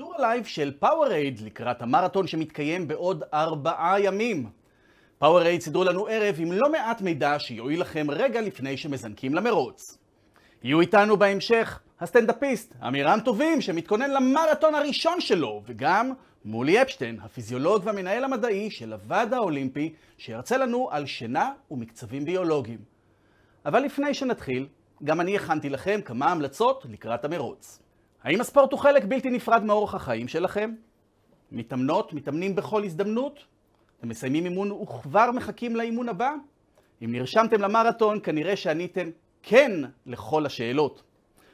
שידור הלייב של פאוורייד לקראת המרתון שמתקיים בעוד ארבעה ימים. פאוורייד סידרו לנו ערב עם לא מעט מידע שיועיל לכם רגע לפני שמזנקים למרוץ. יהיו איתנו בהמשך הסטנדאפיסט, אמירם טובים, שמתכונן למרתון הראשון שלו, וגם מולי אפשטיין, הפיזיולוג והמנהל המדעי של הוועד האולימפי, שירצה לנו על שינה ומקצבים ביולוגיים. אבל לפני שנתחיל, גם אני הכנתי לכם כמה המלצות לקראת המרוץ. האם הספורט הוא חלק בלתי נפרד מאורח החיים שלכם? מתאמנות, מתאמנים בכל הזדמנות? אתם מסיימים אימון וכבר מחכים לאימון הבא? אם נרשמתם למרתון, כנראה שעניתם כן לכל השאלות.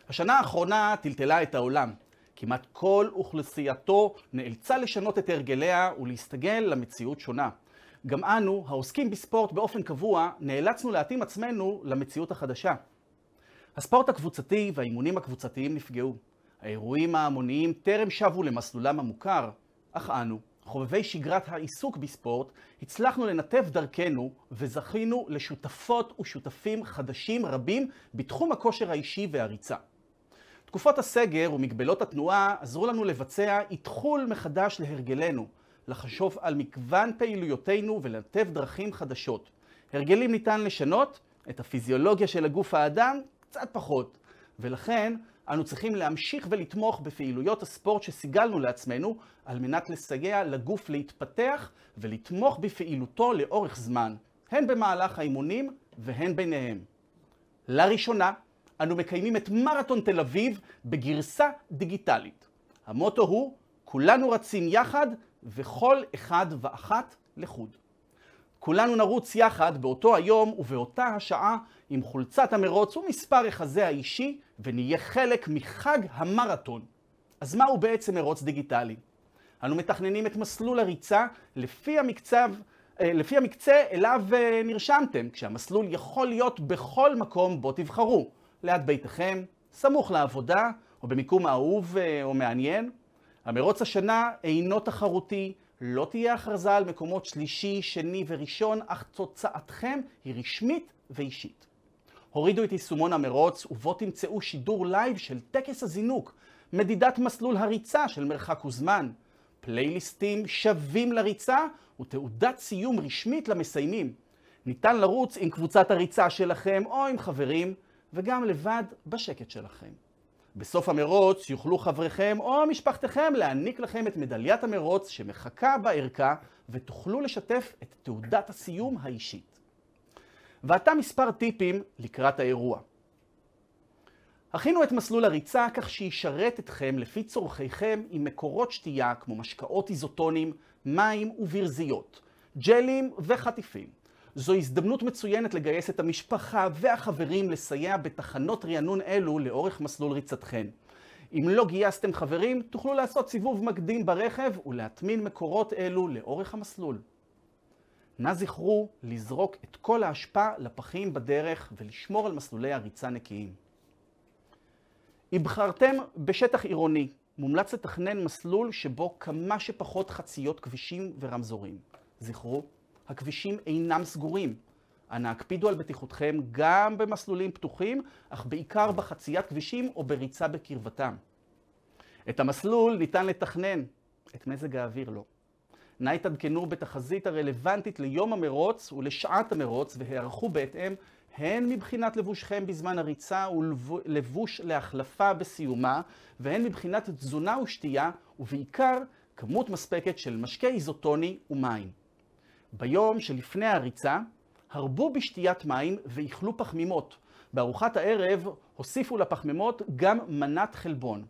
השנה האחרונה טלטלה את העולם. כמעט כל אוכלוסייתו נאלצה לשנות את הרגליה ולהסתגל למציאות שונה. גם אנו, העוסקים בספורט באופן קבוע, נאלצנו להתאים עצמנו למציאות החדשה. הספורט הקבוצתי והאימונים הקבוצתיים נפגעו. האירועים ההמוניים טרם שבו למסלולם המוכר, אך אנו, חובבי שגרת העיסוק בספורט, הצלחנו לנתב דרכנו וזכינו לשותפות ושותפים חדשים רבים בתחום הכושר האישי והריצה. תקופות הסגר ומגבלות התנועה עזרו לנו לבצע איתחול מחדש להרגלנו, לחשוב על מגוון פעילויותינו ולנתב דרכים חדשות. הרגלים ניתן לשנות, את הפיזיולוגיה של הגוף האדם קצת פחות, ולכן אנו צריכים להמשיך ולתמוך בפעילויות הספורט שסיגלנו לעצמנו, על מנת לסייע לגוף להתפתח ולתמוך בפעילותו לאורך זמן, הן במהלך האימונים והן ביניהם. לראשונה, אנו מקיימים את מרתון תל אביב בגרסה דיגיטלית. המוטו הוא, כולנו רצים יחד וכל אחד ואחת לחוד. כולנו נרוץ יחד באותו היום ובאותה השעה עם חולצת המרוץ ומספר יחזי האישי ונהיה חלק מחג המרתון. אז מהו בעצם מרוץ דיגיטלי? אנו מתכננים את מסלול הריצה לפי המקצב אה, לפי המקצה אליו אה, נרשמתם, כשהמסלול יכול להיות בכל מקום בו תבחרו, ליד ביתכם, סמוך לעבודה, או במיקום אהוב אה, או מעניין. המרוץ השנה אינו תחרותי, לא תהיה הכרזה על מקומות שלישי, שני וראשון, אך תוצאתכם היא רשמית ואישית. הורידו את יישומון המרוץ, ובו תמצאו שידור לייב של טקס הזינוק, מדידת מסלול הריצה של מרחק וזמן, פלייליסטים שווים לריצה ותעודת סיום רשמית למסיימים. ניתן לרוץ עם קבוצת הריצה שלכם או עם חברים, וגם לבד בשקט שלכם. בסוף המרוץ יוכלו חבריכם או משפחתכם להעניק לכם את מדליית המרוץ שמחכה בערכה, ותוכלו לשתף את תעודת הסיום האישית. ועתה מספר טיפים לקראת האירוע. הכינו את מסלול הריצה כך שישרת אתכם לפי צורכיכם עם מקורות שתייה כמו משקאות איזוטונים, מים וברזיות, ג'לים וחטיפים. זו הזדמנות מצוינת לגייס את המשפחה והחברים לסייע בתחנות רענון אלו לאורך מסלול ריצתכם. אם לא גייסתם חברים, תוכלו לעשות סיבוב מקדים ברכב ולהטמין מקורות אלו לאורך המסלול. נא זכרו לזרוק את כל האשפה לפחים בדרך ולשמור על מסלולי הריצה נקיים. הבחרתם בשטח עירוני, מומלץ לתכנן מסלול שבו כמה שפחות חציות כבישים ורמזורים. זכרו, הכבישים אינם סגורים. אנא הקפידו על בטיחותכם גם במסלולים פתוחים, אך בעיקר בחציית כבישים או בריצה בקרבתם. את המסלול ניתן לתכנן, את מזג האוויר לא. נא התעדכנו בתחזית הרלוונטית ליום המרוץ ולשעת המרוץ והיערכו בהתאם הן מבחינת לבושכם בזמן הריצה ולבוש להחלפה בסיומה, והן מבחינת תזונה ושתייה, ובעיקר כמות מספקת של משקה איזוטוני ומים. ביום שלפני הריצה, הרבו בשתיית מים ואיכלו פחמימות. בארוחת הערב הוסיפו לפחמימות גם מנת חלבון.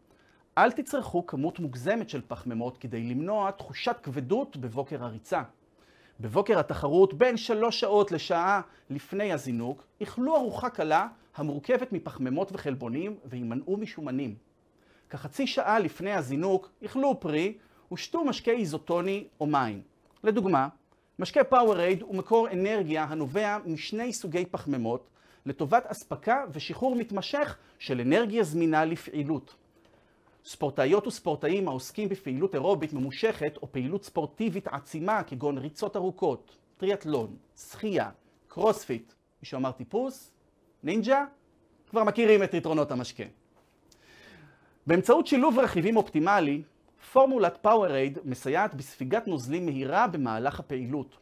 אל תצרכו כמות מוגזמת של פחמימות כדי למנוע תחושת כבדות בבוקר הריצה. בבוקר התחרות, בין שלוש שעות לשעה לפני הזינוק, אכלו ארוחה קלה המורכבת מפחמימות וחלבונים והימנעו משומנים. כחצי שעה לפני הזינוק, אכלו פרי ושתו משקה איזוטוני או מים. לדוגמה, משקה פאוורייד הוא מקור אנרגיה הנובע משני סוגי פחמימות לטובת אספקה ושחרור מתמשך של אנרגיה זמינה לפעילות. ספורטאיות וספורטאים העוסקים בפעילות אירובית ממושכת או פעילות ספורטיבית עצימה כגון ריצות ארוכות, טריאטלון, שחייה, קרוספיט, מישהו אמר טיפוס? נינג'ה? כבר מכירים את יתרונות המשקה. באמצעות שילוב רכיבים אופטימלי, פורמולת פאוורייד מסייעת בספיגת נוזלים מהירה במהלך הפעילות,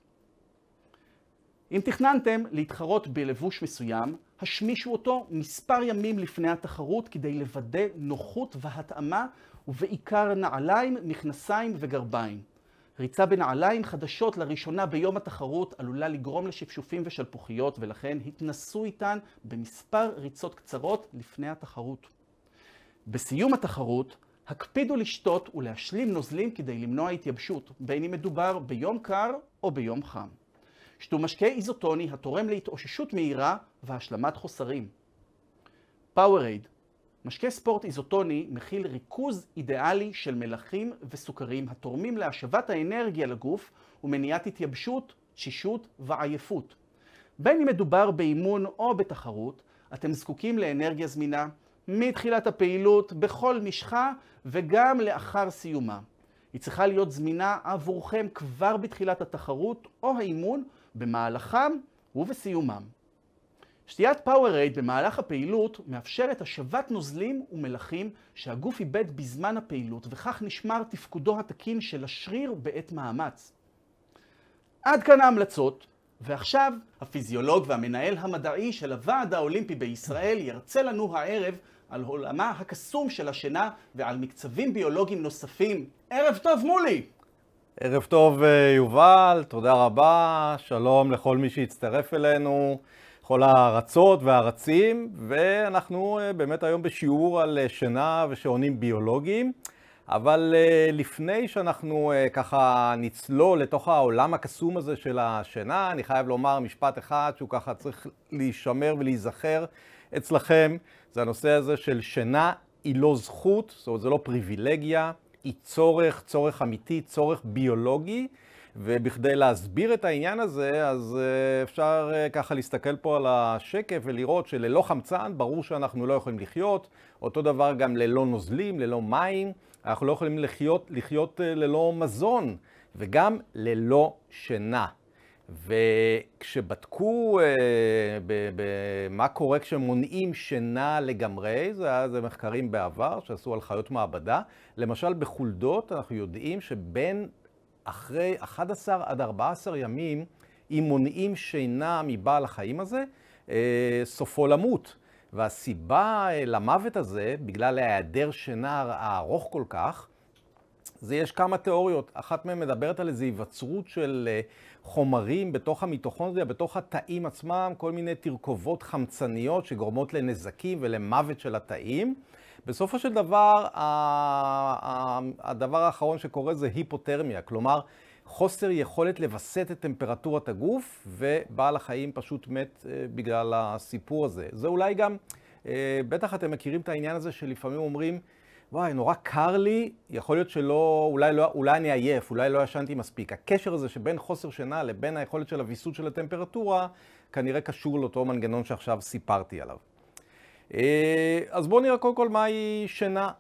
אם תכננתם להתחרות בלבוש מסוים, השמישו אותו מספר ימים לפני התחרות כדי לוודא נוחות והתאמה, ובעיקר נעליים, מכנסיים וגרביים. ריצה בנעליים חדשות לראשונה ביום התחרות עלולה לגרום לשפשופים ושלפוחיות, ולכן התנסו איתן במספר ריצות קצרות לפני התחרות. בסיום התחרות, הקפידו לשתות ולהשלים נוזלים כדי למנוע התייבשות, בין אם מדובר ביום קר או ביום חם. שתו משקה איזוטוני התורם להתאוששות מהירה והשלמת חוסרים. פאוורייד, משקה ספורט איזוטוני מכיל ריכוז אידיאלי של מלחים וסוכרים התורמים להשבת האנרגיה לגוף ומניעת התייבשות, תשישות ועייפות. בין אם מדובר באימון או בתחרות, אתם זקוקים לאנרגיה זמינה מתחילת הפעילות, בכל משחה וגם לאחר סיומה. היא צריכה להיות זמינה עבורכם כבר בתחילת התחרות או האימון, במהלכם ובסיומם. שתיית פאוורייד במהלך הפעילות מאפשרת השבת נוזלים ומלחים שהגוף איבד בזמן הפעילות, וכך נשמר תפקודו התקין של השריר בעת מאמץ. עד כאן ההמלצות, ועכשיו הפיזיולוג והמנהל המדעי של הוועד האולימפי בישראל ירצה לנו הערב על עולמה הקסום של השינה ועל מקצבים ביולוגיים נוספים. ערב טוב, מולי! ערב טוב אה, יובל, תודה רבה, שלום לכל מי שהצטרף אלינו, כל הארצות והארצים, ואנחנו אה, באמת היום בשיעור על אה, שינה ושעונים ביולוגיים, אבל לפני שאנחנו ככה נצלול לתוך העולם הקסום הזה של השינה, אני חייב לומר משפט אחד שהוא ככה צריך להישמר ולהיזכר אצלכם, זה הנושא הזה של שינה היא לא זכות, זאת אומרת זה לא פריבילגיה. היא צורך, צורך אמיתי, צורך ביולוגי, ובכדי להסביר את העניין הזה, אז אה, אפשר אה, ככה להסתכל פה על השקף ולראות שללא חמצן, ברור שאנחנו לא יכולים לחיות. אותו דבר גם ללא נוזלים, ללא מים, אנחנו לא יכולים לחיות, לחיות אה, ללא מזון, וגם ללא שינה. וכשבדקו אה, ב, מה קורה כשמונעים שינה לגמרי, זה היה זה מחקרים בעבר שעשו על חיות מעבדה. למשל בחולדות אנחנו יודעים שבין אחרי 11 עד 14 ימים, אם מונעים שינה מבעל החיים הזה, אה, סופו למות. והסיבה אה, למוות הזה, בגלל היעדר שינה הארוך כל כך, זה יש כמה תיאוריות. אחת מהן מדברת על איזו היווצרות של אה, חומרים בתוך המיטוכונדריה, בתוך התאים עצמם, כל מיני תרכובות חמצניות שגורמות לנזקים ולמוות של התאים. בסופו של דבר, הדבר האחרון שקורה זה היפותרמיה, כלומר, חוסר יכולת לווסת את טמפרטורת הגוף, ובעל החיים פשוט מת אה, בגלל הסיפור הזה. זה אולי גם, אה, בטח אתם מכירים את העניין הזה שלפעמים אומרים, וואי, נורא קר לי, יכול להיות שלא, אולי, לא, אולי אני עייף, אולי לא ישנתי מספיק. הקשר הזה שבין חוסר שינה לבין היכולת של הוויסות של הטמפרטורה, כנראה קשור לאותו מנגנון שעכשיו סיפרתי עליו. אה, אז בואו נראה קודם כל מהי שינה.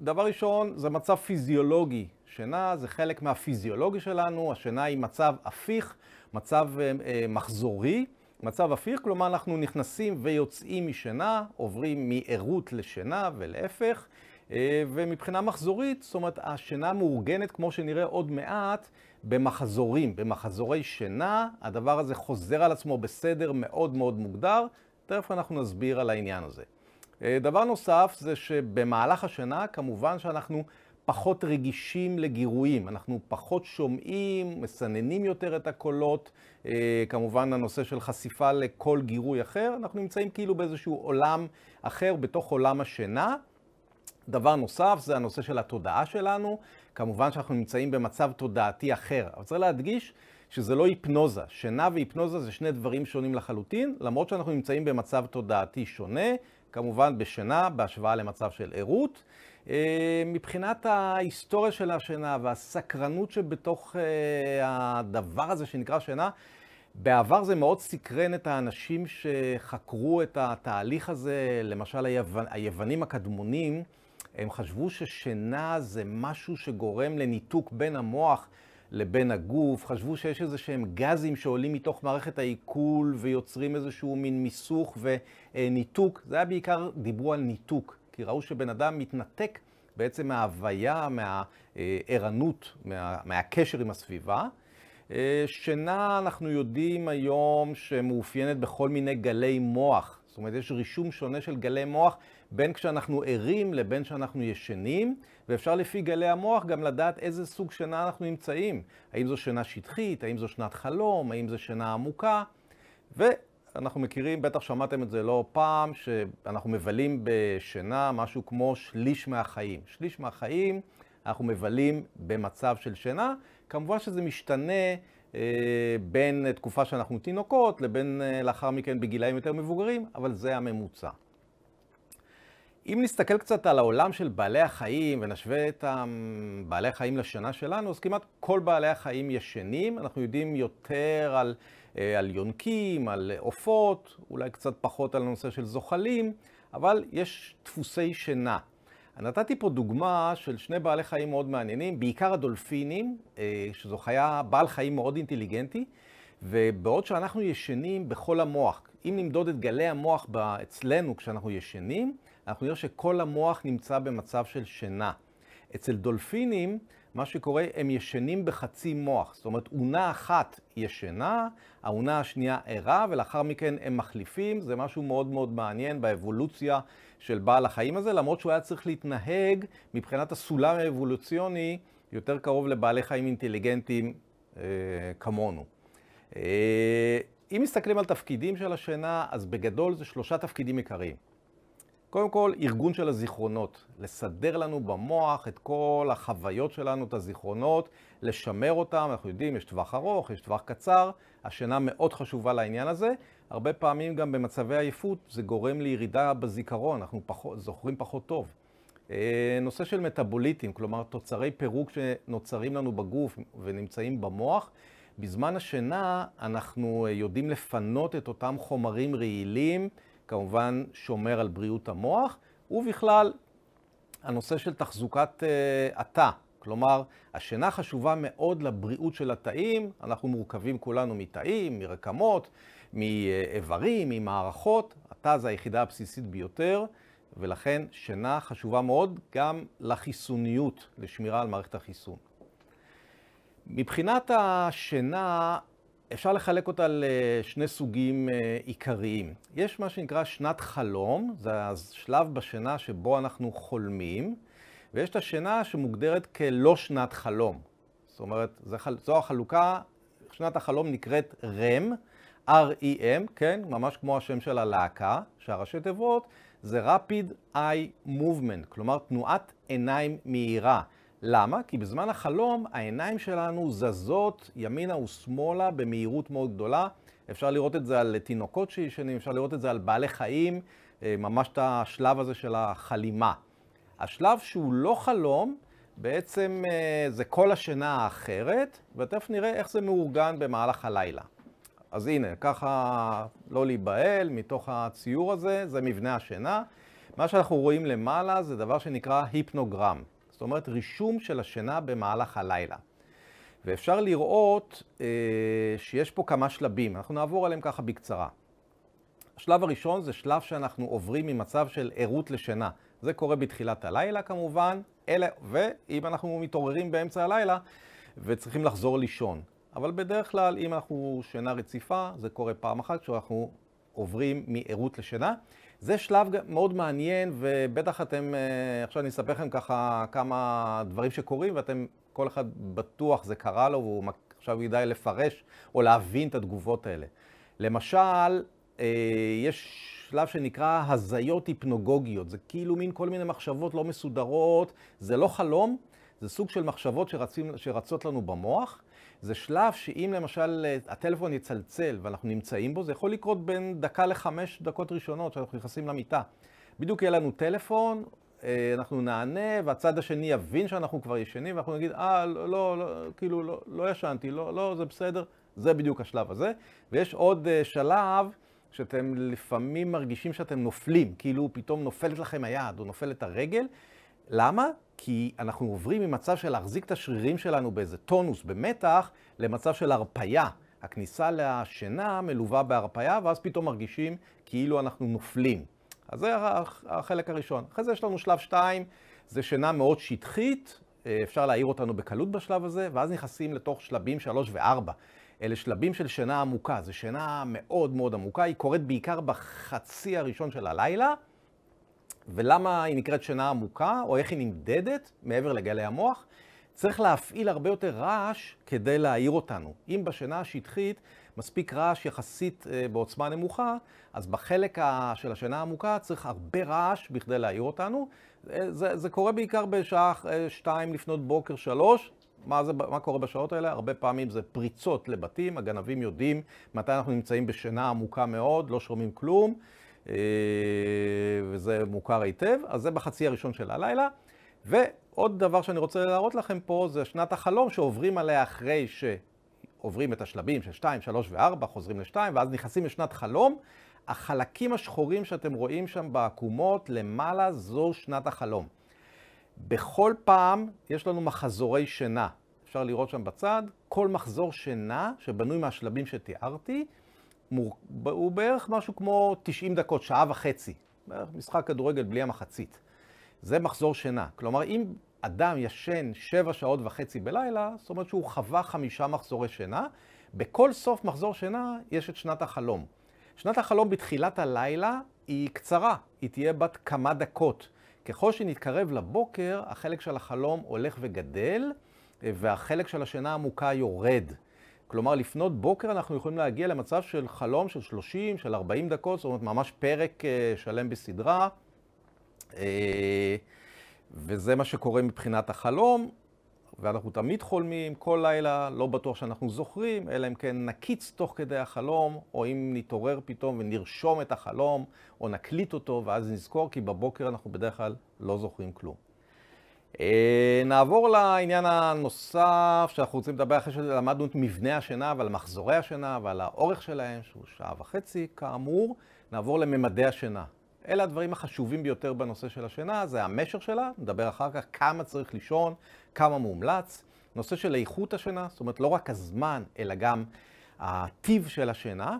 דבר ראשון, זה מצב פיזיולוגי. שינה זה חלק מהפיזיולוגיה שלנו, השינה היא מצב הפיך, מצב אה, אה, מחזורי. מצב הפיך, כלומר אנחנו נכנסים ויוצאים משינה, עוברים מערות לשינה ולהפך. אה, ומבחינה מחזורית, זאת אומרת, השינה מאורגנת, כמו שנראה עוד מעט, במחזורים, במחזורי שינה, הדבר הזה חוזר על עצמו בסדר מאוד מאוד מוגדר, תכף אנחנו נסביר על העניין הזה. אה, דבר נוסף זה שבמהלך השינה, כמובן שאנחנו פחות רגישים לגירויים, אנחנו פחות שומעים, מסננים יותר את הקולות, אה, כמובן הנושא של חשיפה לכל גירוי אחר, אנחנו נמצאים כאילו באיזשהו עולם אחר בתוך עולם השינה. דבר נוסף זה הנושא של התודעה שלנו. כמובן שאנחנו נמצאים במצב תודעתי אחר, אבל צריך להדגיש שזה לא היפנוזה. שינה והיפנוזה זה שני דברים שונים לחלוטין, למרות שאנחנו נמצאים במצב תודעתי שונה, כמובן בשינה בהשוואה למצב של ערות. אה, מבחינת ההיסטוריה של השינה והסקרנות שבתוך אה, הדבר הזה שנקרא שינה, בעבר זה מאוד סקרן את האנשים שחקרו את התהליך הזה, למשל היוונ... היוונים הקדמונים. הם חשבו ששינה זה משהו שגורם לניתוק בין המוח לבין הגוף, חשבו שיש איזה שהם גזים שעולים מתוך מערכת העיכול ויוצרים איזשהו מין מיסוך וניתוק. זה היה בעיקר, דיברו על ניתוק, כי ראו שבן אדם מתנתק בעצם מההוויה, מהערנות, מה, מהקשר עם הסביבה. אה, שינה, אנחנו יודעים היום שמאופיינת בכל מיני גלי מוח. זאת אומרת, יש רישום שונה של גלי מוח בין כשאנחנו ערים לבין כשאנחנו ישנים, ואפשר לפי גלי המוח גם לדעת איזה סוג שינה אנחנו נמצאים. האם זו שינה שטחית, האם זו שנת חלום, האם זו שינה עמוקה. ואנחנו מכירים, בטח שמעתם את זה לא פעם, שאנחנו מבלים בשינה משהו כמו שליש מהחיים. שליש מהחיים אנחנו מבלים במצב של שינה. כמובן שזה משתנה. אה, בין אה, תקופה שאנחנו תינוקות לבין אה, לאחר מכן בגילאים יותר מבוגרים, אבל זה הממוצע. אם נסתכל קצת על העולם של בעלי החיים ונשווה את בעלי החיים לשנה שלנו, אז כמעט כל בעלי החיים ישנים. אנחנו יודעים יותר על, על יונקים, על עופות, אולי קצת פחות על הנושא של זוחלים, אבל יש דפוסי שינה. נתתי פה דוגמה של שני בעלי חיים מאוד מעניינים, בעיקר הדולפינים, אה, שזו חיה, בעל חיים מאוד אינטליגנטי, ובעוד שאנחנו ישנים בכל המוח, אם נמדוד את גלי המוח אצלנו כשאנחנו ישנים, אנחנו נראה שכל המוח נמצא במצב של שינה. אצל דולפינים, מה שקורה, הם ישנים בחצי מוח. זאת אומרת, אונה אחת ישנה, האונה השנייה ערה, ולאחר מכן הם מחליפים. זה משהו מאוד מאוד מעניין באבולוציה של בעל החיים הזה, למרות שהוא היה צריך להתנהג מבחינת הסולם האבולוציוני יותר קרוב לבעלי חיים אינטליגנטיים אה, כמונו. אה, אם מסתכלים על תפקידים של השינה, אז בגדול זה שלושה תפקידים עיקריים. קודם כל, ארגון של הזיכרונות, לסדר לנו במוח את כל החוויות שלנו, את הזיכרונות, לשמר אותם, אנחנו יודעים, יש טווח ארוך, יש טווח קצר, השינה מאוד חשובה לעניין הזה, הרבה פעמים גם במצבי עייפות זה גורם לירידה בזיכרון, אנחנו פחות, זוכרים פחות טוב. אה, נושא של מטאבוליטים, כלומר תוצרי פירוק שנוצרים לנו בגוף ונמצאים במוח, בזמן השינה אנחנו אה, יודעים לפנות את אותם חומרים רעילים, כמובן שומר על בריאות המוח, ובכלל, הנושא של תחזוקת אה, התא. כלומר, השינה חשובה מאוד לבריאות של התאים, אנחנו מורכבים כולנו מתאים, מרקמות, מאיברים, ממערכות, התא זה היחידה הבסיסית ביותר, ולכן שינה חשובה מאוד גם לחיסוניות, לשמירה על מערכת החיסון. מבחינת השינה, אפשר לחלק אותה לשני סוגים אה, עיקריים. יש מה שנקרא שנת חלום, זה השלב בשינה שבו אנחנו חולמים. ויש את השינה שמוגדרת כלא שנת חלום. זאת אומרת, זו החלוקה, שנת החלום נקראת REM, R-E-M, כן? ממש כמו השם של הלהקה, שהראשי תיבות זה Rapid Eye Movement, כלומר תנועת עיניים מהירה. למה? כי בזמן החלום העיניים שלנו זזות ימינה ושמאלה במהירות מאוד גדולה. אפשר לראות את זה על תינוקות שישנים, אפשר לראות את זה על בעלי חיים, אה, ממש את השלב הזה של החלימה. השלב שהוא לא חלום, בעצם אה, זה כל השינה האחרת, ותכף נראה איך זה מאורגן במהלך הלילה. אז הנה, ככה לא להיבהל מתוך הציור הזה, זה מבנה השינה. מה שאנחנו רואים למעלה זה דבר שנקרא היפנוגרם. זאת אומרת, רישום של השינה במהלך הלילה. ואפשר לראות אה, שיש פה כמה שלבים, אנחנו נעבור עליהם ככה בקצרה. השלב הראשון זה שלב שאנחנו עוברים ממצב של ערות לשינה. זה קורה בתחילת הלילה כמובן, אלה, ואם אנחנו מתעוררים באמצע הלילה וצריכים לחזור לישון. אבל בדרך כלל, אם אנחנו שינה רציפה, זה קורה פעם אחת כשאנחנו עוברים מערות לשינה. זה שלב מאוד מעניין, ובטח אתם, אה, עכשיו אני אספר לכם ככה כמה דברים שקורים, ואתם, כל אחד בטוח זה קרה לו, והוא עכשיו ידע לפרש או להבין את התגובות האלה. למשל, אה, יש שלב שנקרא הזיות היפנוגוגיות. זה כאילו מין כל מיני מחשבות לא מסודרות, זה לא חלום, זה סוג של מחשבות שרצים, שרצות לנו במוח. זה שלב שאם למשל אה, הטלפון יצלצל ואנחנו נמצאים בו, זה יכול לקרות בין דקה לחמש דקות ראשונות שאנחנו נכנסים למיטה. בדיוק יהיה לנו טלפון, אה, אנחנו נענה, והצד השני יבין שאנחנו כבר ישנים, ואנחנו נגיד, אה, לא, לא, לא כאילו, לא, לא ישנתי, לא, לא, זה בסדר. זה בדיוק השלב הזה. ויש עוד אה, שלב שאתם לפעמים מרגישים שאתם נופלים, כאילו פתאום נופלת לכם היד או נופלת הרגל. למה? כי אנחנו עוברים ממצב של להחזיק את השרירים שלנו באיזה טונוס, במתח, למצב של הרפייה. הכניסה לשינה מלווה בהרפייה, ואז פתאום מרגישים כאילו אנחנו נופלים. אז זה החלק הראשון. אחרי זה יש לנו שלב שתיים, זה שינה מאוד שטחית, אה, אפשר להעיר אותנו בקלות בשלב הזה, ואז נכנסים לתוך שלבים שלוש וארבע. אלה שלבים של שינה עמוקה, זו שינה מאוד מאוד עמוקה, היא קורית בעיקר בחצי הראשון של הלילה. ולמה היא נקראת שינה עמוקה, או איך היא נמדדת מעבר לגלי המוח? צריך להפעיל הרבה יותר רעש כדי להעיר אותנו. אם בשינה השטחית מספיק רעש יחסית אה, בעוצמה נמוכה, אז בחלק של השינה העמוקה צריך הרבה רעש בכדי להעיר אותנו. אה, זה, זה קורה בעיקר בשעה אה, שתיים לפנות בוקר, שלוש, מה, זה, מה קורה בשעות האלה? הרבה פעמים זה פריצות לבתים, הגנבים יודעים מתי אנחנו נמצאים בשינה עמוקה מאוד, לא שומעים כלום, אה, וזה מוכר היטב, אז זה בחצי הראשון של הלילה. ועוד דבר שאני רוצה להראות לכם פה, זה שנת החלום שעוברים עליה אחרי שעוברים את השלבים של 2, 3 ו-4, חוזרים ל-2, ואז נכנסים לשנת חלום. החלקים השחורים שאתם רואים שם בעקומות למעלה, זו שנת החלום. בכל פעם יש לנו מחזורי שינה. אפשר לראות שם בצד, כל מחזור שינה שבנוי מהשלבים שתיארתי, הוא בערך משהו כמו 90 דקות, שעה וחצי. בערך משחק כדורגל בלי המחצית. זה מחזור שינה. כלומר, אם אדם ישן 7 שעות וחצי בלילה, זאת אומרת שהוא חווה חמישה מחזורי שינה. בכל סוף מחזור שינה יש את שנת החלום. שנת החלום בתחילת הלילה היא קצרה, היא תהיה בת כמה דקות. ככל שנתקרב לבוקר, החלק של החלום הולך וגדל, אה, והחלק של השינה העמוקה יורד. כלומר, לפנות בוקר אנחנו יכולים להגיע למצב של חלום של 30, של 40 דקות, זאת אומרת, ממש פרק אה, שלם בסדרה. אה, וזה מה שקורה מבחינת החלום. ואנחנו תמיד חולמים, כל לילה, לא בטוח שאנחנו זוכרים, אלא אם כן נקיץ תוך כדי החלום, או אם נתעורר פתאום ונרשום את החלום, או נקליט אותו, ואז נזכור, כי בבוקר אנחנו בדרך כלל לא זוכרים כלום. אה, נעבור לעניין הנוסף שאנחנו רוצים לדבר אחרי שלמדנו את מבנה השינה ועל מחזורי השינה ועל האורך שלהם, שהוא שעה וחצי כאמור, נעבור לממדי השינה. אלה הדברים החשובים ביותר בנושא של השינה, זה המשך שלה, נדבר אחר כך כמה צריך לישון, כמה מומלץ. נושא של איכות השינה, זאת אומרת לא רק הזמן, אלא גם הטיב של השינה.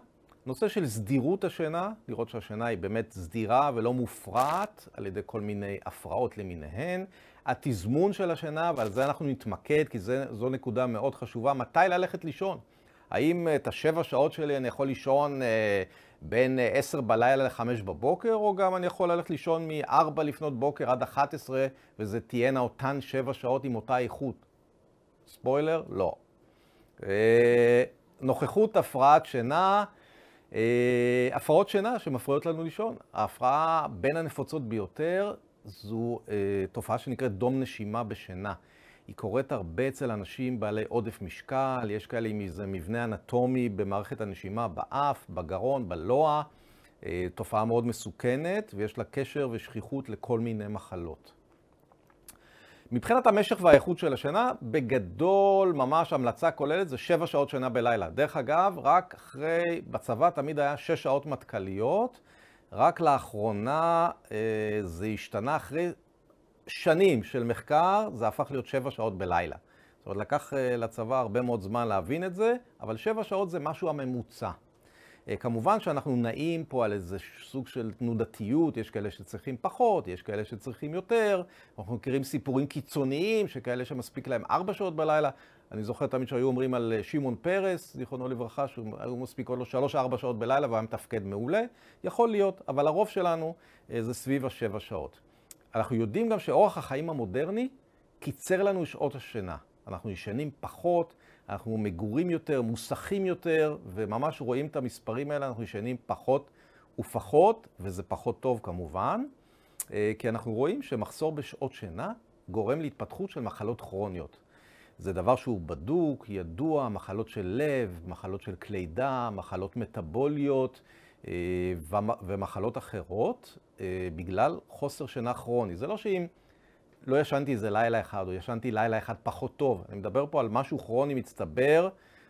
נושא של סדירות השינה, לראות שהשינה היא באמת סדירה ולא מופרעת על ידי כל מיני הפרעות למיניהן. התזמון של השינה, ועל זה אנחנו נתמקד, כי זה, זו נקודה מאוד חשובה, מתי ללכת לישון. האם את השבע שעות שלי אני יכול לישון אה, בין 10 אה, בלילה ל-5 בבוקר, או גם אני יכול ללכת לישון מ-4 לפנות בוקר עד 11, וזה תהיינה אותן 7 שעות עם אותה איכות. ספוילר? לא. אה, נוכחות הפרעת שינה, אה, הפרעות שינה שמפריעות לנו לישון. ההפרעה בין הנפוצות ביותר זו תופעה שנקראת דום נשימה בשינה. היא קורית הרבה אצל אנשים בעלי עודף משקל, יש כאלה עם איזה מבנה אנטומי במערכת הנשימה, באף, בגרון, בלוע, אה, תופעה מאוד מסוכנת, ויש לה קשר ושכיחות לכל מיני מחלות. מבחינת המשך והאיכות של השינה, בגדול, ממש המלצה כוללת זה שבע שעות שינה בלילה. דרך אגב, רק אחרי, בצבא תמיד היה שש שעות מטכ"ליות, רק לאחרונה אה, זה השתנה אחרי שנים של מחקר, זה הפך להיות שבע שעות בלילה. זאת אומרת, לקח אה, לצבא הרבה מאוד זמן להבין את זה, אבל שבע שעות זה משהו הממוצע. אה, כמובן שאנחנו נעים פה על איזה סוג של תנודתיות, יש כאלה שצריכים פחות, יש כאלה שצריכים יותר, אנחנו מכירים סיפורים קיצוניים, שכאלה שמספיק להם ארבע שעות בלילה. אני זוכר תמיד שהיו אומרים על אה, שמעון פרס, זיכרונו לברכה, שהיו מספיקות לו שלוש-ארבע שעות בלילה והיה מתפקד מעולה. יכול להיות, אבל הרוב שלנו זה סביב השבע שעות. אנחנו יודעים גם שאורח החיים המודרני קיצר לנו שעות השינה. אנחנו ישנים פחות, אנחנו מגורים יותר, מוסכים יותר, וממש רואים את המספרים האלה, אנחנו ישנים פחות ופחות, וזה פחות טוב כמובן, אה, כי אנחנו רואים שמחסור בשעות שינה גורם להתפתחות של מחלות כרוניות. זה דבר שהוא בדוק, ידוע, מחלות של לב, מחלות של כלי דם, מחלות מטבוליות. אה, ומחלות אחרות אה, בגלל חוסר שינה כרוני. זה לא שאם לא ישנתי איזה לילה אחד, או ישנתי לילה אחד פחות טוב, אני מדבר פה על משהו כרוני מצטבר,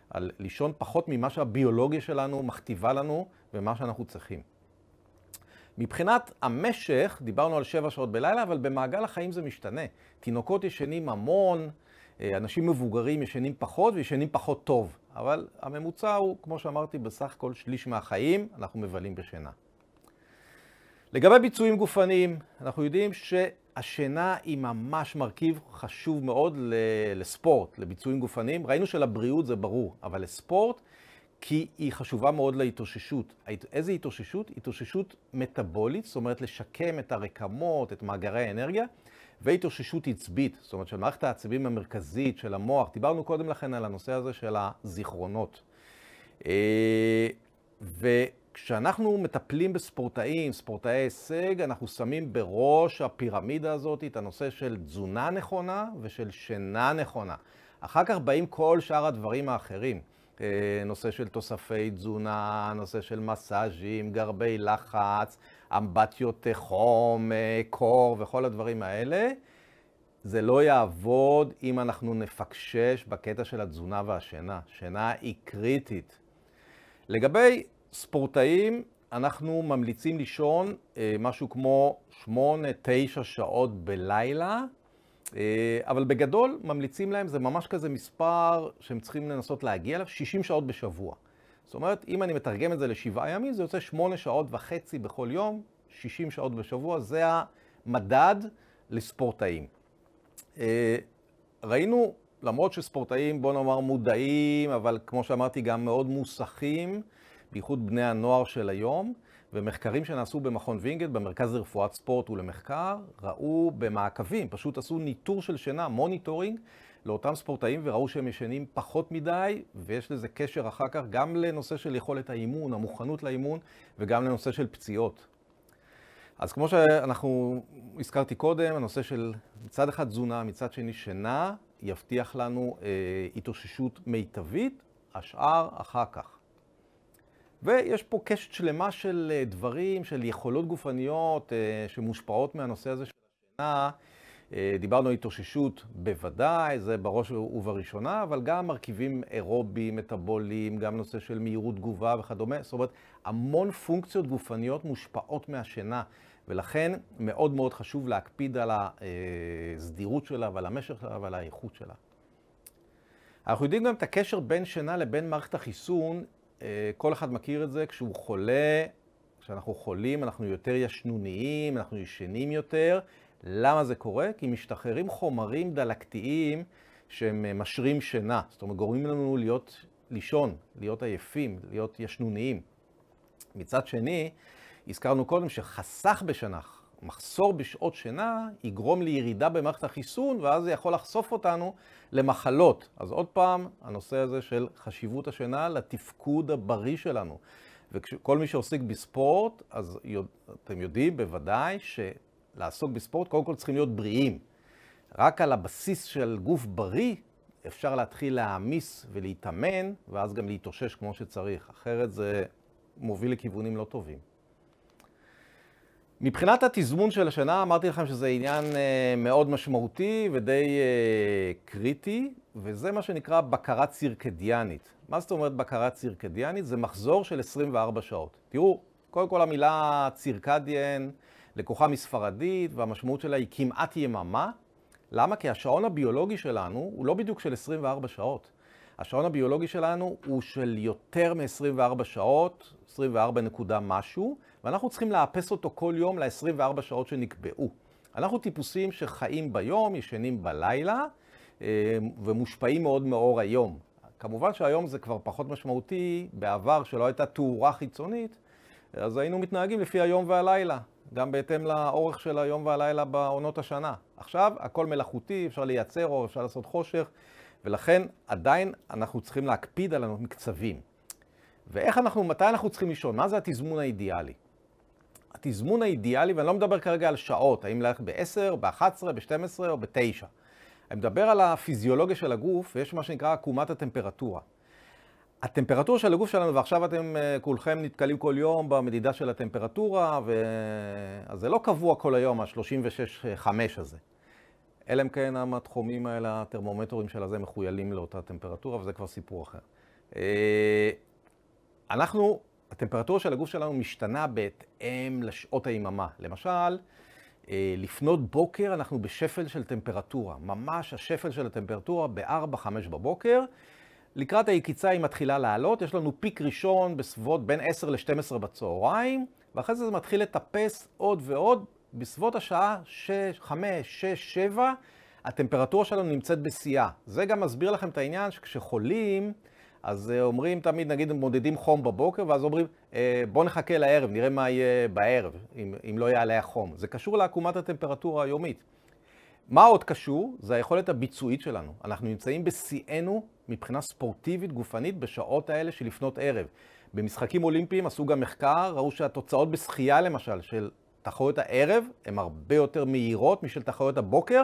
על לישון פחות ממה שהביולוגיה שלנו מכתיבה לנו ומה שאנחנו צריכים. מבחינת המשך, דיברנו על שבע שעות בלילה, אבל במעגל החיים זה משתנה. תינוקות ישנים המון, אה, אנשים מבוגרים ישנים פחות וישנים פחות טוב, אבל הממוצע הוא, כמו שאמרתי, בסך כל שליש מהחיים אנחנו מבלים בשינה. לגבי ביצועים גופניים, אנחנו יודעים שהשינה היא ממש מרכיב חשוב מאוד לספורט, לביצועים גופניים. ראינו שלבריאות זה ברור, אבל לספורט, כי היא חשובה מאוד להתאוששות. איזה התאוששות? התאוששות מטאבולית, זאת אומרת לשקם את הרקמות, את מאגרי האנרגיה. והתאוששות עצבית, זאת אומרת של מערכת העצבים המרכזית, של המוח. דיברנו קודם לכן על הנושא הזה של הזיכרונות. אה, וכשאנחנו מטפלים בספורטאים, ספורטאי הישג, אנחנו שמים בראש הפירמידה הזאת את הנושא של תזונה נכונה ושל שינה נכונה. אחר כך באים כל שאר הדברים האחרים. אה, נושא של תוספי תזונה, נושא של מסאז'ים, גרבי לחץ, אמבטיות חום, אה, קור וכל הדברים האלה. זה לא יעבוד אם אנחנו נפקשש בקטע של התזונה והשינה. שינה היא קריטית. לגבי ספורטאים, אנחנו ממליצים לישון אה, משהו כמו 8-9 שעות בלילה, אה, אבל בגדול ממליצים להם, זה ממש כזה מספר שהם צריכים לנסות להגיע אליו, 60 שעות בשבוע. זאת אומרת, אם אני מתרגם את זה לשבעה ימים, זה יוצא שמונה שעות וחצי בכל יום, שישים שעות בשבוע, זה המדד לספורטאים. אה, ראינו, למרות שספורטאים, בוא נאמר, מודעים, אבל כמו שאמרתי, גם מאוד מוסכים, בייחוד בני הנוער של היום, ומחקרים שנעשו במכון וינגייט, במרכז לרפואת ספורט ולמחקר, ראו במעקבים, פשוט עשו ניטור של שינה, מוניטורינג, לאותם ספורטאים וראו שהם ישנים פחות מדי, ויש לזה קשר אחר כך גם לנושא של יכולת האימון, המוכנות לאימון, וגם לנושא של פציעות. אז כמו שאנחנו הזכרתי קודם, הנושא של מצד אחד תזונה, מצד שני שינה, יבטיח לנו אה, התאוששות מיטבית, השאר אחר כך. ויש פה קשת שלמה של אה, דברים, של יכולות גופניות אה, שמושפעות מהנושא הזה של השינה. אה, דיברנו על התאוששות בוודאי, זה בראש ובראשונה, אבל גם מרכיבים אירוביים, מטאבוליים, גם נושא של מהירות תגובה וכדומה. זאת אומרת, המון פונקציות גופניות מושפעות מהשינה, ולכן מאוד מאוד חשוב להקפיד על הסדירות שלה ועל המשך שלה ועל האיכות שלה. אנחנו יודעים גם את הקשר בין שינה לבין מערכת החיסון. אה, כל אחד מכיר את זה, כשהוא חולה, כשאנחנו חולים, אנחנו יותר ישנוניים, אנחנו ישנים יותר. למה זה קורה? כי משתחררים חומרים דלקתיים שהם אה, משרים שינה. זאת אומרת, גורמים לנו להיות, לישון, להיות עייפים, להיות ישנוניים. מצד שני, הזכרנו קודם שחסך בשנה מחסור בשעות שינה, יגרום לירידה במערכת החיסון, ואז זה יכול לחשוף אותנו למחלות. אז עוד פעם, הנושא הזה של חשיבות השינה לתפקוד הבריא שלנו. וכל מי שעוסק בספורט, אז אתם יודעים בוודאי ש... לעסוק בספורט, קודם כל צריכים להיות בריאים. רק על הבסיס של גוף בריא אפשר להתחיל להעמיס ולהתאמן, ואז גם להתאושש כמו שצריך. אחרת זה מוביל לכיוונים לא טובים. מבחינת התזמון של השנה, אמרתי לכם שזה עניין אה, מאוד משמעותי ודי אה, קריטי, וזה מה שנקרא בקרה צירקדיאנית. מה זאת אומרת בקרה צירקדיאנית? זה מחזור של 24 שעות. תראו, קודם כל המילה צירקדיאן לקוחה מספרדית, והמשמעות שלה היא כמעט יממה. למה? כי השעון הביולוגי שלנו הוא לא בדיוק של 24 שעות. השעון הביולוגי שלנו הוא של יותר מ-24 שעות, 24 נקודה משהו, ואנחנו צריכים לאפס אותו כל יום ל-24 שעות שנקבעו. אנחנו טיפוסים שחיים ביום, ישנים בלילה, אמ, ומושפעים מאוד מאור היום. כמובן שהיום זה כבר פחות משמעותי, בעבר שלא הייתה תאורה חיצונית, אז היינו מתנהגים לפי היום והלילה, גם בהתאם לאורך של היום והלילה בעונות השנה. עכשיו הכל מלאכותי, אפשר לייצר אור, אפשר לעשות חושך, ולכן עדיין אנחנו צריכים להקפיד על המקצבים. ואיך אנחנו, מתי אנחנו צריכים לישון? מה זה התזמון האידיאלי? התזמון האידיאלי, ואני לא מדבר כרגע על שעות, האם ללכת ב-10, ב-11, ב-12 או ב-9. אני מדבר על הפיזיולוגיה של הגוף, ויש מה שנקרא עקומת הטמפרטורה. הטמפרטורה של הגוף שלנו, ועכשיו אתם אה, כולכם נתקלים כל יום במדידה של הטמפרטורה, ו... אז זה לא קבוע כל היום, ה-36-5 אה, הזה. אלא אם כן התחומים האלה, הטרמומטורים של הזה מחויילים לאותה טמפרטורה, וזה כבר סיפור אחר. אה, אנחנו, הטמפרטורה של הגוף שלנו משתנה בהתאם לשעות היממה. למשל, לפנות בוקר אנחנו בשפל של טמפרטורה, ממש השפל של הטמפרטורה ב-4-5 בבוקר. לקראת היקיצה היא מתחילה לעלות, יש לנו פיק ראשון בסביבות בין 10 ל-12 בצהריים, ואחרי זה זה מתחיל לטפס עוד ועוד, בסביבות השעה 6, 5, 6, 7, הטמפרטורה שלנו נמצאת בשיאה. זה גם מסביר לכם את העניין שכשחולים, אז אה, אומרים תמיד, נגיד מודדים חום בבוקר, ואז אומרים, אה, בואו נחכה לערב, נראה מה יהיה בערב, אם, אם לא יעלה החום. זה קשור לעקומת הטמפרטורה היומית. מה עוד קשור? זה היכולת הביצועית שלנו. אנחנו נמצאים בשיאנו מבחינה ספורטיבית, גופנית, בשעות האלה של לפנות ערב. במשחקים אולימפיים עשו גם מחקר, ראו שהתוצאות בשחייה למשל, של תחרויות הערב, הן הרבה יותר מהירות משל תחרויות הבוקר,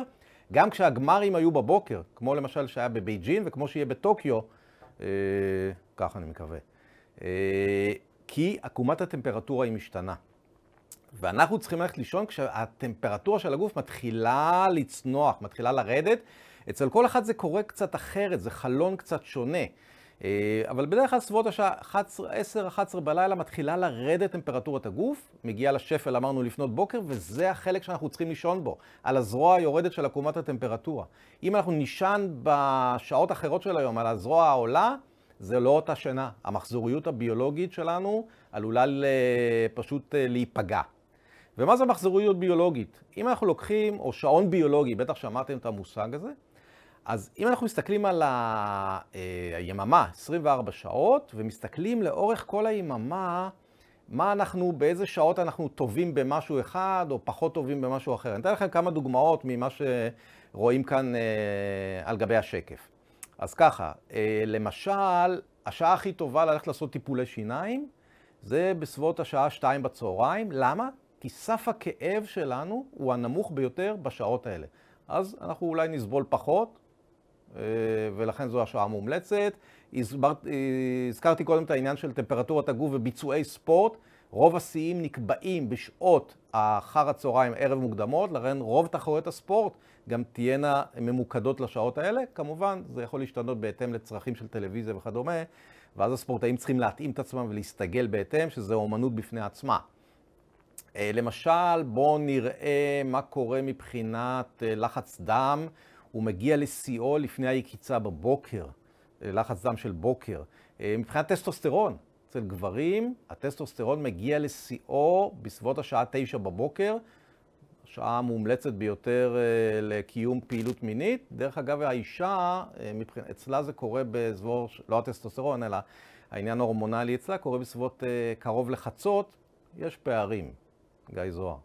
גם כשהגמרים היו בבוקר, כמו למשל שהיה בבייג'ין וכמו שיהיה בטוקיו, אה, כך אני מקווה. אה, כי עקומת הטמפרטורה היא משתנה. ואנחנו צריכים ללכת לישון כשהטמפרטורה של הגוף מתחילה לצנוח, מתחילה לרדת, אצל כל אחד זה קורה קצת אחרת, זה חלון קצת שונה. אה, אבל בדרך כלל סביבות השעה 10-11 בלילה מתחילה לרדת טמפרטורת הגוף, מגיעה לשפל, אמרנו, לפנות בוקר, וזה החלק שאנחנו צריכים לישון בו, על הזרוע היורדת של עקומת הטמפרטורה. אם אנחנו נישן בשעות אחרות של היום על הזרוע העולה, זה לא אותה שינה. המחזוריות הביולוגית שלנו עלולה פשוט אה, להיפגע. ומה זה מחזוריות ביולוגית? אם אנחנו לוקחים, או שעון ביולוגי, בטח שמעתם את המושג הזה, אז אם אנחנו מסתכלים על אה, היממה, 24 שעות, ומסתכלים לאורך כל היממה, מה אנחנו, באיזה שעות אנחנו טובים במשהו אחד או פחות טובים במשהו אחר. אני אתן לכם כמה דוגמאות ממה שרואים כאן אה, על גבי השקף. אז ככה, אה, למשל, השעה הכי טובה ללכת לעשות טיפולי שיניים זה בסביבות השעה 2 בצהריים. למה? כי סף הכאב שלנו הוא הנמוך ביותר בשעות האלה. אז אנחנו אולי נסבול פחות, אה, ולכן זו השעה המומלצת. הזכרתי קודם את העניין של טמפרטורת הגוף וביצועי ספורט. רוב השיאים נקבעים בשעות אחר הצהריים, ערב מוקדמות, לכן רוב תחרויות הספורט גם תהיינה ממוקדות לשעות האלה. כמובן, זה יכול להשתנות בהתאם לצרכים של טלוויזיה וכדומה, ואז הספורטאים צריכים להתאים את עצמם ולהסתגל בהתאם, שזה אומנות בפני עצמה. אה, למשל, בואו נראה מה קורה מבחינת אה, לחץ דם. הוא מגיע לשיאו לפני היקיצה בבוקר, לחץ דם של בוקר. אה, מבחינת טסטוסטרון, אצל גברים הטסטוסטרון מגיע לשיאו בסביבות השעה 9 בבוקר, השעה המומלצת ביותר אה, לקיום פעילות מינית. דרך אגב, האישה, אה, מבחינת, אצלה זה קורה בסביבות, לא הטסטוסטרון, אלא העניין ההורמונלי אצלה קורה בסביבות קרוב לחצות. יש פערים, גיא זוהר.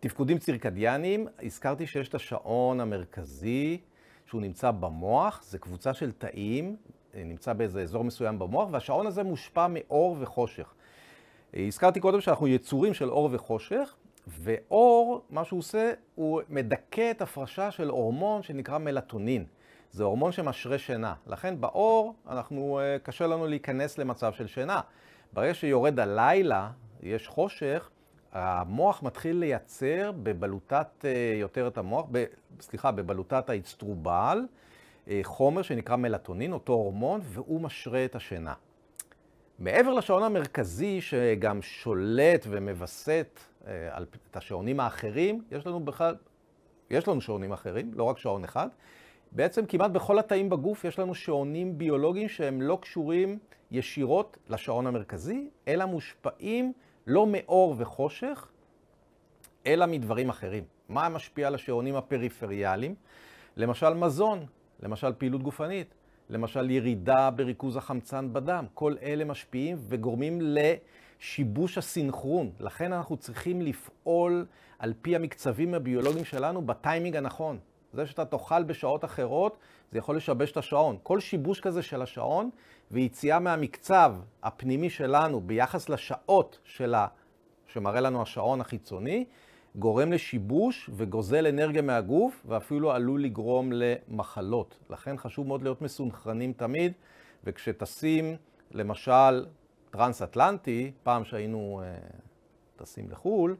תפקודים צירקדיאניים, הזכרתי שיש את השעון המרכזי שהוא נמצא במוח, זה קבוצה של תאים, אה, נמצא באיזה אזור מסוים במוח, והשעון הזה מושפע מאור וחושך. אה, הזכרתי קודם שאנחנו יצורים של אור וחושך, ואור, מה שהוא עושה, הוא מדכא את הפרשה של הורמון שנקרא מלטונין. זה הורמון שמשרה שינה. לכן באור, אנחנו, אה, קשה לנו להיכנס למצב של שינה. ברגע שיורד הלילה, יש חושך, המוח מתחיל לייצר בבלוטת אה, יותרת המוח, ב, סליחה, בבלוטת האצטרובל, אה, חומר שנקרא מלטונין, אותו הורמון, והוא משרה את השינה. מעבר לשעון המרכזי, שגם שולט ומווסת אה, על, את השעונים האחרים, יש לנו בכלל, יש לנו שעונים אחרים, לא רק שעון אחד. בעצם כמעט בכל התאים בגוף יש לנו שעונים ביולוגיים שהם לא קשורים ישירות לשעון המרכזי, אלא מושפעים לא מאור וחושך, אלא מדברים אחרים. מה משפיע על השעונים הפריפריאליים? למשל מזון, למשל פעילות גופנית, למשל ירידה בריכוז החמצן בדם. כל אלה משפיעים וגורמים לשיבוש הסינכרון. לכן אנחנו צריכים לפעול על פי המקצבים הביולוגיים שלנו בטיימינג הנכון. זה שאתה תאכל בשעות אחרות, זה יכול לשבש את השעון. כל שיבוש כזה של השעון ויציאה מהמקצב הפנימי שלנו ביחס לשעות שלה, שמראה לנו השעון החיצוני, גורם לשיבוש וגוזל אנרגיה מהגוף, ואפילו עלול לגרום למחלות. לכן חשוב מאוד להיות מסונכרנים תמיד, וכשטסים, למשל, טרנס-אטלנטי, פעם שהיינו אה, טסים לחו"ל,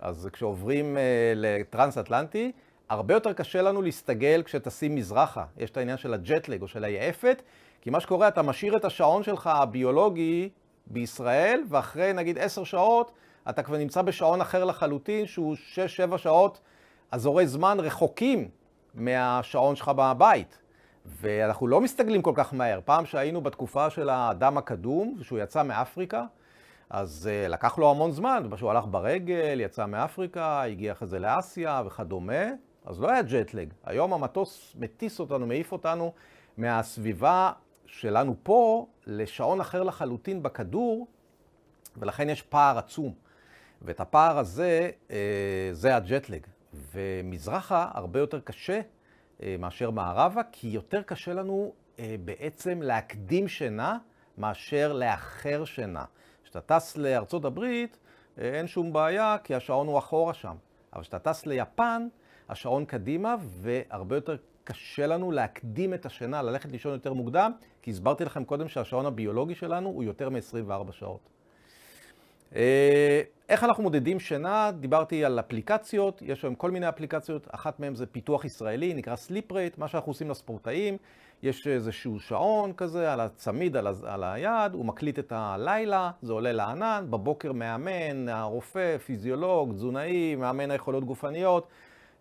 אז כשעוברים אה, לטרנס-אטלנטי, הרבה יותר קשה לנו להסתגל כשטסים מזרחה. יש את העניין של הג'טלג או של היעפת, כי מה שקורה, אתה משאיר את השעון שלך הביולוגי בישראל, ואחרי נגיד עשר שעות, אתה כבר נמצא בשעון אחר לחלוטין, שהוא שש-שבע שעות אזורי זמן רחוקים מהשעון שלך בבית. ואנחנו לא מסתגלים כל כך מהר. פעם שהיינו בתקופה של האדם הקדום, שהוא יצא מאפריקה, אז uh, לקח לו המון זמן, הוא הלך ברגל, יצא מאפריקה, הגיע אחרי זה לאסיה וכדומה, אז לא היה ג'טלג. היום המטוס מטיס אותנו, מעיף אותנו מהסביבה שלנו פה לשעון אחר לחלוטין בכדור, ולכן יש פער עצום. ואת הפער הזה, אה, זה הג'טלג. ומזרחה הרבה יותר קשה אה, מאשר מערבה, כי יותר קשה לנו אה, בעצם להקדים שינה מאשר לאחר שינה. כשאתה טס לארצות הברית, אין שום בעיה, כי השעון הוא אחורה שם. אבל כשאתה טס ליפן, השעון קדימה, והרבה יותר קשה לנו להקדים את השינה, ללכת לישון יותר מוקדם, כי הסברתי לכם קודם שהשעון הביולוגי שלנו הוא יותר מ-24 שעות. אה, איך אנחנו מודדים שינה? דיברתי על אפליקציות, יש היום כל מיני אפליקציות, אחת מהן זה פיתוח ישראלי, נקרא Sleep Rate, מה שאנחנו עושים לספורטאים, יש איזשהו שעון כזה על הצמיד, על, ה- על היד, הוא מקליט את הלילה, זה עולה לענן, בבוקר מאמן, הרופא, פיזיולוג, תזונאי, מאמן היכולות גופניות,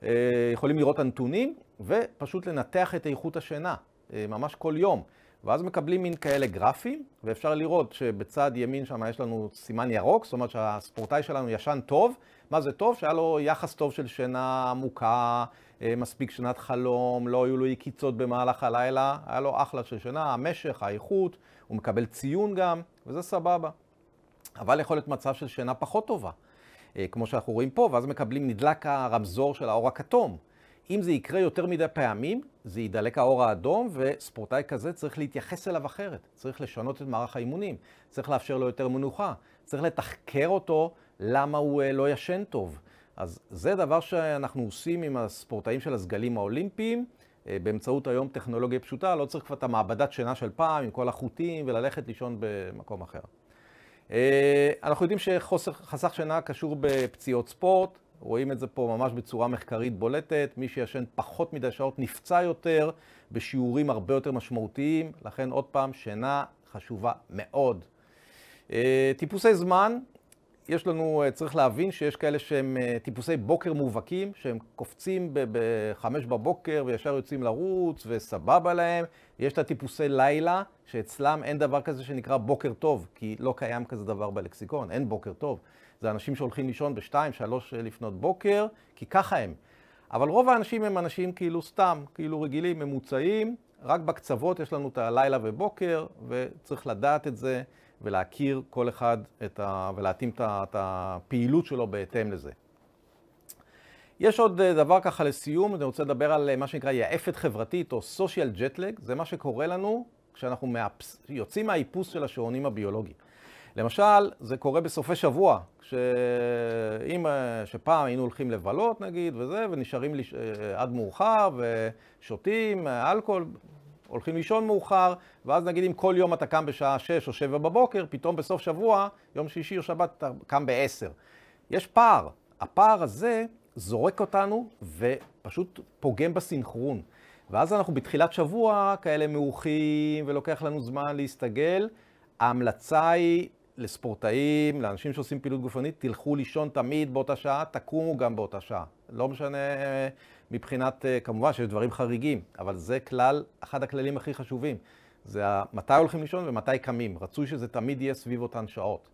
אה, יכולים לראות את הנתונים ופשוט לנתח את איכות השינה, אה, ממש כל יום. ואז מקבלים מין כאלה גרפים, ואפשר לראות שבצד ימין שם יש לנו סימן ירוק, זאת אומרת שהספורטאי שלנו ישן טוב. מה זה טוב? שהיה לו יחס טוב של שינה עמוקה, אה, מספיק שנת חלום, לא היו לו יקיצות במהלך הלילה, היה לו אחלה של שינה, המשך, האיכות, הוא מקבל ציון גם, וזה סבבה. אבל יכול להיות מצב של שינה פחות טובה, אה, כמו שאנחנו רואים פה, ואז מקבלים, נדלק הרמזור של האור הכתום. אם זה יקרה יותר מדי פעמים, זה ידלק האור האדום, וספורטאי כזה צריך להתייחס אליו אחרת. צריך לשנות את מערך האימונים, צריך לאפשר לו יותר מנוחה, צריך לתחקר אותו למה הוא אה, לא ישן טוב. אז זה דבר שאנחנו עושים עם הספורטאים של הסגלים האולימפיים, אה, באמצעות היום טכנולוגיה פשוטה, לא צריך כבר את המעבדת שינה של פעם, עם כל החוטים, וללכת לישון במקום אחר. אה, אנחנו יודעים שחסך שינה קשור בפציעות ספורט, רואים את זה פה ממש בצורה מחקרית בולטת, מי שישן פחות מדי שעות נפצע יותר, בשיעורים הרבה יותר משמעותיים, לכן עוד פעם, שינה חשובה מאוד. אה, טיפוסי זמן, יש לנו, אה, צריך להבין שיש כאלה שהם אה, טיפוסי בוקר מובהקים, שהם קופצים ב-5 בבוקר וישר יוצאים לרוץ וסבבה להם. יש את הטיפוסי לילה, שאצלם אין דבר כזה שנקרא בוקר טוב, כי לא קיים כזה דבר בלקסיקון, אין בוקר טוב. זה אנשים שהולכים לישון ב-2-3 אה, לפנות בוקר, כי ככה הם. אבל רוב האנשים הם אנשים כאילו סתם, כאילו רגילים, ממוצעים, רק בקצוות יש לנו את הלילה ובוקר, וצריך לדעת את זה ולהכיר כל אחד את ה... ולהתאים את הפעילות שלו בהתאם לזה. יש עוד אה, דבר ככה לסיום, אני רוצה לדבר על אה, מה שנקרא יעפת חברתית או social jetlag, זה מה שקורה לנו כשאנחנו מאפס, יוצאים מהאיפוס של השעונים הביולוגיים. למשל, זה קורה בסופי שבוע, שאם, שפעם היינו הולכים לבלות נגיד וזה, ונשארים לש... אה, עד מאוחר, ושותים אה, אלכוהול, הולכים לישון מאוחר, ואז נגיד אם כל יום אתה קם בשעה 6 או 7 בבוקר, פתאום בסוף שבוע, יום שישי או שבת, אתה קם ב-10. יש פער. הפער הזה זורק אותנו ופשוט פוגם בסינכרון. ואז אנחנו בתחילת שבוע כאלה מעוכים, ולוקח לנו זמן להסתגל. ההמלצה היא לספורטאים, לאנשים שעושים פעילות גופנית, תלכו לישון תמיד באותה שעה, תקומו גם באותה שעה. לא משנה אה, מבחינת, אה, כמובן שיש דברים חריגים, אבל זה כלל, אחד הכללים הכי חשובים. זה מתי הולכים לישון ומתי קמים. רצוי שזה תמיד יהיה סביב אותן שעות.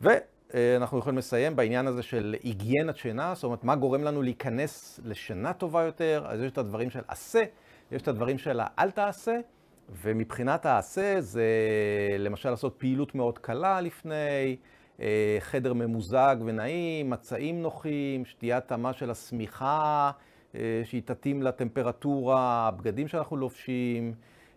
ואנחנו אה, יכולים לסיים בעניין הזה של היגיינת שינה, זאת אומרת, מה גורם לנו להיכנס לשינה טובה יותר, אז יש את הדברים של עשה, יש את הדברים של האל תעשה. ומבחינת העשה זה למשל לעשות פעילות מאוד קלה לפני, אה, חדר ממוזג ונעים, מצעים נוחים, שתייה טעמה של השמיכה אה, שהיא תתאים לטמפרטורה, הבגדים שאנחנו לובשים.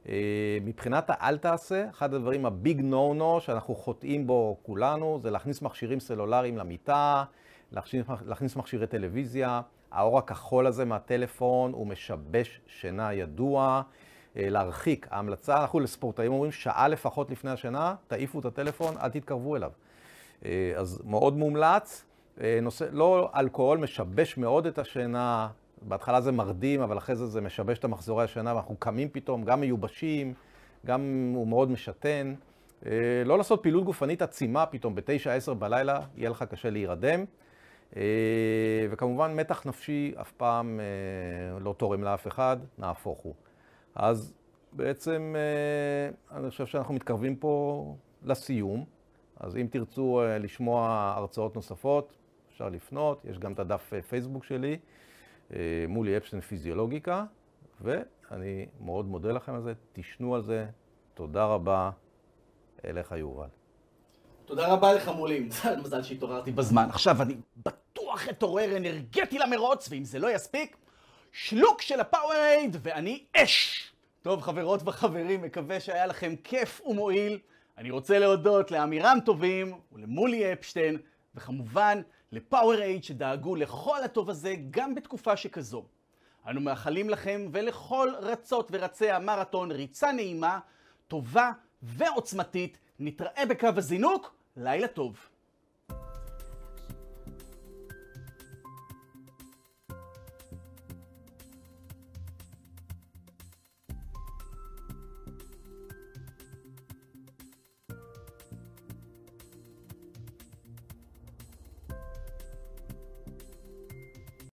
אה, מבחינת האל תעשה, אחד הדברים הביג נו נו שאנחנו חוטאים בו כולנו, זה להכניס מכשירים סלולריים למיטה, להכניס, להכניס מכשירי טלוויזיה. האור הכחול הזה מהטלפון הוא משבש שינה ידוע. אה, להרחיק. ההמלצה, אנחנו לספורטאים אומרים, שעה לפחות לפני השינה, תעיפו את הטלפון, אל תתקרבו אליו. אה, אז מאוד מומלץ. אה, נושא, לא אלכוהול משבש מאוד את השינה, בהתחלה זה מרדים, אבל אחרי זה זה משבש את המחזורי השינה, ואנחנו קמים פתאום, גם מיובשים, גם הוא מאוד משתן. לא לעשות פעילות גופנית עצימה פתאום, בתשע, עשר בלילה יהיה לך קשה להירדם. וכמובן, מתח נפשי אף פעם לא תורם לאף אחד, נהפוך הוא. אז בעצם אה, אני חושב שאנחנו מתקרבים פה לסיום. אז אם תרצו אה, לשמוע הרצאות נוספות, אפשר לפנות, יש גם את הדף אה, פייסבוק שלי, מולי אפשטיין פיזיולוגיקה, ואני מאוד מודה לכם על זה, תשנו על זה, תודה רבה אליך יובל. תודה רבה לך מולי, מזל שהתעוררתי בזמן. עכשיו אני בטוח אתעורר אנרגטי למרוץ, ואם זה לא יספיק, שלוק של הפאוורייד, ואני אש! טוב, חברות וחברים, מקווה שהיה לכם כיף ומועיל. אני רוצה להודות לאמירם טובים ולמולי אפשטיין, וכמובן לפאוורייד שדאגו לכל הטוב הזה גם בתקופה שכזו. אנו מאחלים לכם ולכל רצות ורצי המרתון ריצה נעימה, טובה ועוצמתית. נתראה בקו הזינוק, לילה טוב.